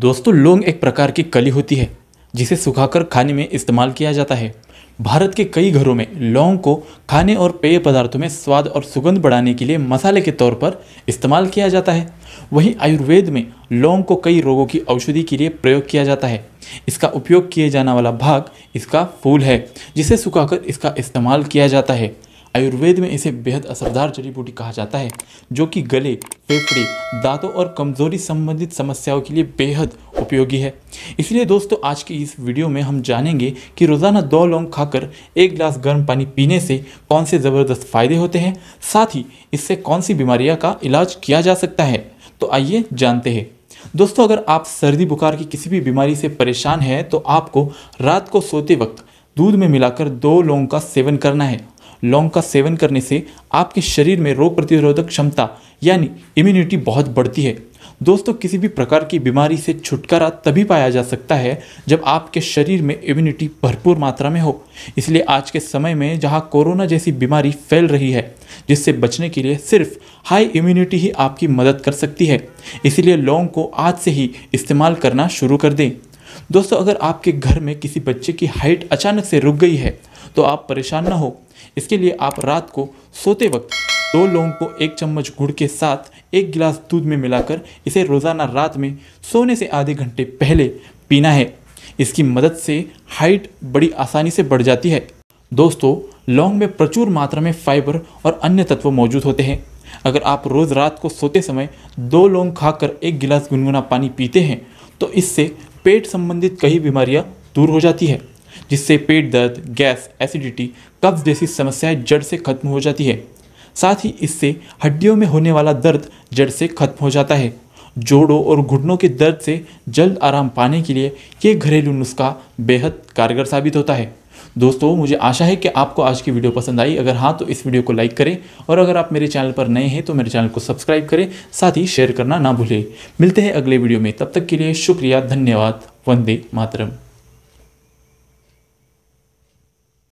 दोस्तों लौंग एक प्रकार की कली होती है जिसे सुखाकर खाने में इस्तेमाल किया जाता है भारत के कई घरों में लौंग को खाने और पेय पदार्थों में स्वाद और सुगंध बढ़ाने के लिए मसाले के तौर पर इस्तेमाल किया जाता है वहीं आयुर्वेद में लौंग को कई रोगों की औषधि के लिए प्रयोग किया जाता है इसका उपयोग किए जाने वाला भाग इसका फूल है जिसे सुखाकर इसका इस्तेमाल किया जाता है आयुर्वेद में इसे बेहद असरदार जड़ी बूटी कहा जाता है जो कि गले फेफड़े दांतों और कमजोरी संबंधित समस्याओं के लिए बेहद उपयोगी है इसलिए दोस्तों आज की इस वीडियो में हम जानेंगे कि रोज़ाना दो लौंग खाकर एक गिलास गर्म पानी पीने से कौन से ज़बरदस्त फायदे होते हैं साथ ही इससे कौन सी बीमारियाँ का इलाज किया जा सकता है तो आइए जानते हैं दोस्तों अगर आप सर्दी बुखार की किसी भी बीमारी से परेशान हैं तो आपको रात को सोते वक्त दूध में मिलाकर दो लौंग का सेवन करना है लौंग का सेवन करने से आपके शरीर में रोग प्रतिरोधक क्षमता यानी इम्यूनिटी बहुत बढ़ती है दोस्तों किसी भी प्रकार की बीमारी से छुटकारा तभी पाया जा सकता है जब आपके शरीर में इम्यूनिटी भरपूर मात्रा में हो इसलिए आज के समय में जहां कोरोना जैसी बीमारी फैल रही है जिससे बचने के लिए सिर्फ हाई इम्यूनिटी ही आपकी मदद कर सकती है इसलिए लौंग को आज से ही इस्तेमाल करना शुरू कर दें दोस्तों अगर आपके घर में किसी बच्चे की हाइट अचानक से रुक गई है तो आप परेशान ना हो इसके लिए आप रात को सोते वक्त दो लौंग को एक चम्मच गुड़ के साथ एक गिलास दूध में मिलाकर इसे रोज़ाना रात में सोने से आधे घंटे पहले पीना है इसकी मदद से हाइट बड़ी आसानी से बढ़ जाती है दोस्तों लौंग में प्रचुर मात्रा में फाइबर और अन्य तत्व मौजूद होते हैं अगर आप रोज़ रात को सोते समय दो लौंग खाकर एक गिलास गुनगुना पानी पीते हैं तो इससे पेट संबंधित कई बीमारियां दूर हो जाती है जिससे पेट दर्द गैस एसिडिटी कब्ज जैसी समस्याएं जड़ से खत्म हो जाती है साथ ही इससे हड्डियों में होने वाला दर्द जड़ से खत्म हो जाता है जोड़ों और घुटनों के दर्द से जल्द आराम पाने के लिए ये घरेलू नुस्खा बेहद कारगर साबित होता है दोस्तों मुझे आशा है कि आपको आज की वीडियो पसंद आई अगर हाँ तो इस वीडियो को लाइक करें और अगर आप मेरे चैनल पर नए हैं तो मेरे चैनल को सब्सक्राइब करें साथ ही शेयर करना ना भूलें मिलते हैं अगले वीडियो में तब तक के लिए शुक्रिया धन्यवाद वंदे मातरम